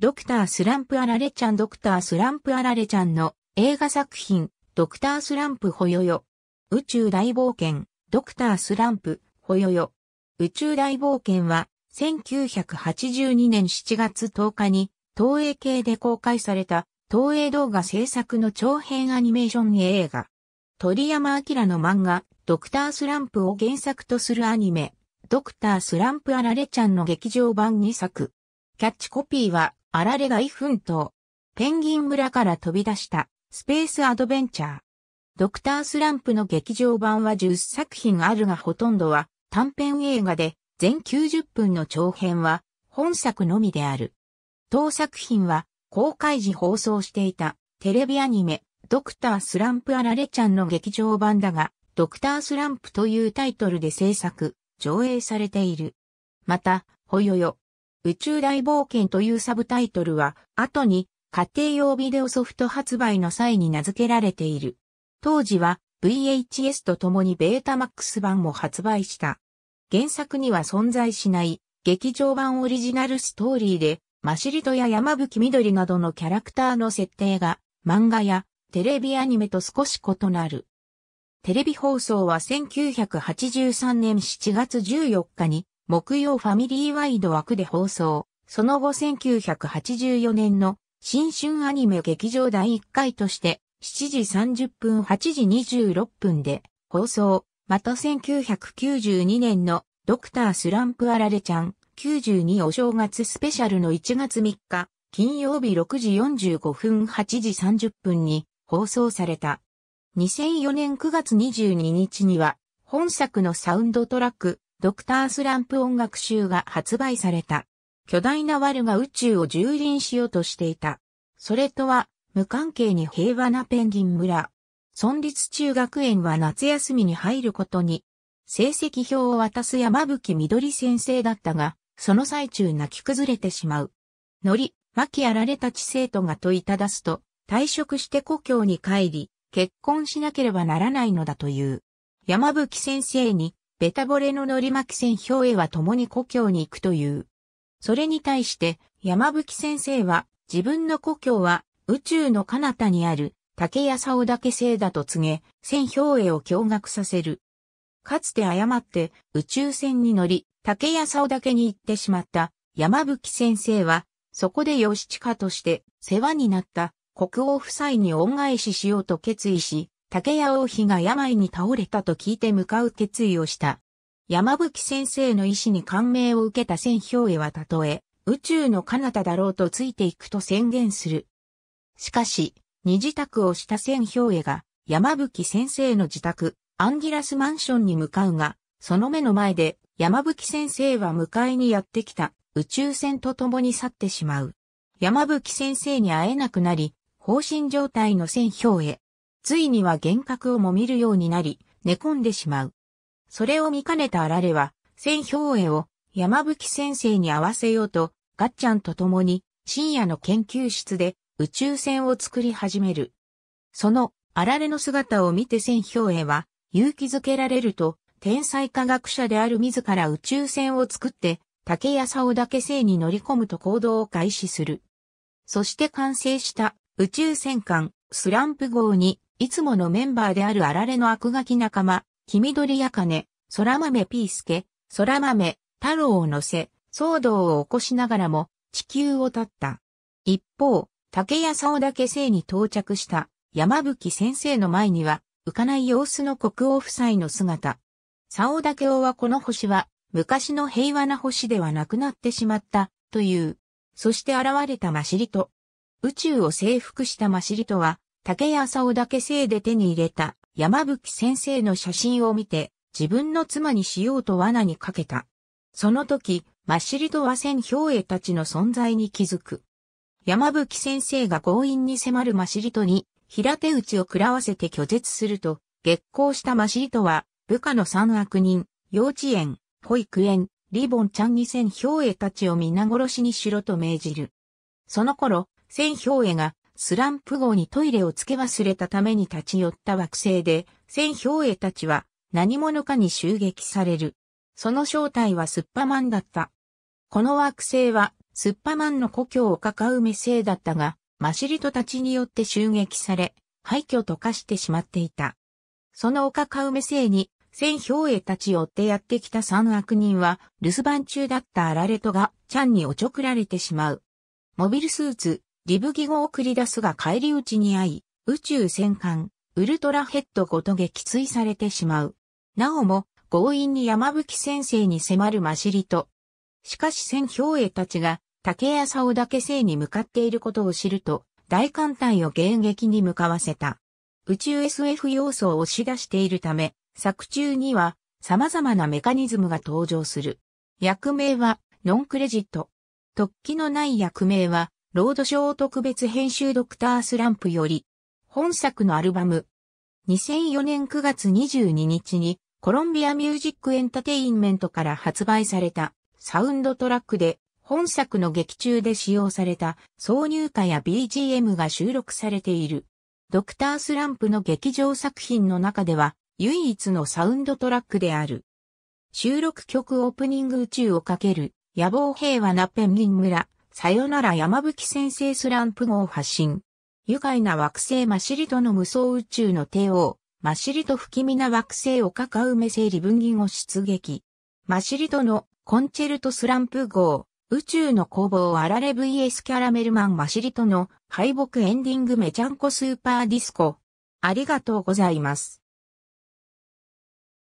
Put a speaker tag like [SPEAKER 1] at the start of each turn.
[SPEAKER 1] ドクタースランプアラレちゃんドクタースランプアラレちゃんの映画作品、ドクタースランプほよよ。宇宙大冒険、ドクタースランプほよよ。宇宙大冒険は、1982年7月10日に、東映系で公開された、東映動画制作の長編アニメーション映画。鳥山明の漫画、ドクタースランプを原作とするアニメ、ドクタースランプあられちゃんの劇場版2作。キャッチコピーは、あられが街奮闘。ペンギン村から飛び出したスペースアドベンチャー。ドクタースランプの劇場版は10作品あるがほとんどは短編映画で全90分の長編は本作のみである。当作品は公開時放送していたテレビアニメドクタースランプあられちゃんの劇場版だがドクタースランプというタイトルで制作、上映されている。また、ほよよ、宇宙大冒険というサブタイトルは、後に家庭用ビデオソフト発売の際に名付けられている。当時は VHS と共にベータマックス版も発売した。原作には存在しない劇場版オリジナルストーリーで、マシリトや山吹緑などのキャラクターの設定が漫画やテレビアニメと少し異なる。テレビ放送は1983年7月14日に木曜ファミリーワイド枠で放送、その後1984年の新春アニメ劇場第1回として7時30分8時26分で放送、また1992年のドクタースランプあられちゃん92お正月スペシャルの1月3日、金曜日6時45分8時30分に放送された。2004年9月22日には本作のサウンドトラックドクタースランプ音楽集が発売された。巨大なワルが宇宙を蹂躙しようとしていた。それとは、無関係に平和なペンギン村。村立中学園は夏休みに入ることに、成績表を渡す山吹緑先生だったが、その最中泣き崩れてしまう。のり、巻きやられた知生徒が問いただすと、退職して故郷に帰り、結婚しなければならないのだという。山吹先生にベタボレの乗り巻き戦表へは共に故郷に行くという。それに対して、山吹先生は、自分の故郷は、宇宙の彼方にある、竹さ竿だけ生だと告げ、戦表へを驚愕させる。かつて誤って宇宙船に乗り、竹さ竿だけに行ってしまった山吹先生は、そこで義親として世話になった国王夫妻に恩返ししようと決意し、竹屋王妃が病に倒れたと聞いて向かう決意をした。山吹先生の意志に感銘を受けた千氷絵はたとえ、宇宙の彼方だろうとついていくと宣言する。しかし、二自宅をした千氷絵が、山吹先生の自宅、アンギラスマンションに向かうが、その目の前で、山吹先生は迎えにやってきた、宇宙船と共に去ってしまう。山吹先生に会えなくなり、放心状態の千氷絵。ついには幻覚をも見るようになり、寝込んでしまう。それを見かねたあられは、千表絵を山吹先生に合わせようと、ガッちゃんと共に深夜の研究室で宇宙船を作り始める。そのあられの姿を見て千表絵は勇気づけられると、天才科学者である自ら宇宙船を作って、竹や竿だけ星に乗り込むと行動を開始する。そして完成した宇宙戦艦スランプ号にいつものメンバーであるあられの悪ガキ仲間、黄緑やかね、空豆ピースケ、空豆、太郎を乗せ、騒動を起こしながらも、地球を立った。一方、竹谷竿だけ生に到着した山吹先生の前には、浮かない様子の国王夫妻の姿。竿岳王はこの星は、昔の平和な星ではなくなってしまった、という。そして現れたマシリト。宇宙を征服したマシリトは、竹やさをだけせいで手に入れた山吹先生の写真を見て、自分の妻にしようと罠にかけた。その時、マシリと和戦兵衛たちの存在に気づく。山吹先生が強引に迫るマシリトに、平手打ちを食らわせて拒絶すると、激高したマシリトは、部下の三悪人、幼稚園、保育園、リボンちゃんに千兵衛たちを皆殺しにしろと命じる。その頃、千兵衛がスランプ号にトイレをつけ忘れたために立ち寄った惑星で、戦兵衛たちは何者かに襲撃される。その正体はスッパマンだった。この惑星は、スッパマンの故郷を抱う目星だったが、マシリトたちによって襲撃され、廃墟と化してしまっていた。そのお抱う目星に、戦兵衛たちを追ってやってきた三悪人は、留守番中だったアラレトが、チャンにおちょくられてしまう。モビルスーツ、リブギ語を繰り出すが返り討ちに遭い、宇宙戦艦、ウルトラヘッドごと撃墜されてしまう。なおも、強引に山吹先生に迫るマシリト。しかし戦兵衛たちが、竹さ沙だけ生に向かっていることを知ると、大艦隊を迎撃に向かわせた。宇宙 SF 要素を押し出しているため、作中には様々なメカニズムが登場する。役名はノンクレジット。突起のない役名はロードショー特別編集ドクタースランプより、本作のアルバム、2004年9月22日に、コロンビアミュージックエンタテインメントから発売されたサウンドトラックで本作の劇中で使用された挿入歌や BGM が収録されている。ドクタースランプの劇場作品の中では唯一のサウンドトラックである。収録曲オープニング宇宙をかける野望平和なペンギン村さよなら山吹先生スランプ号発信。愉快な惑星マシリトの無双宇宙の帝王、マシリト不気味な惑星を抱う目メ星リ分銀を出撃。マシリトのコンチェルトスランプ号、宇宙の攻防あられ VS キャラメルマンマシリトの敗北エンディングメチャンコスーパーディスコ。ありがとうございます。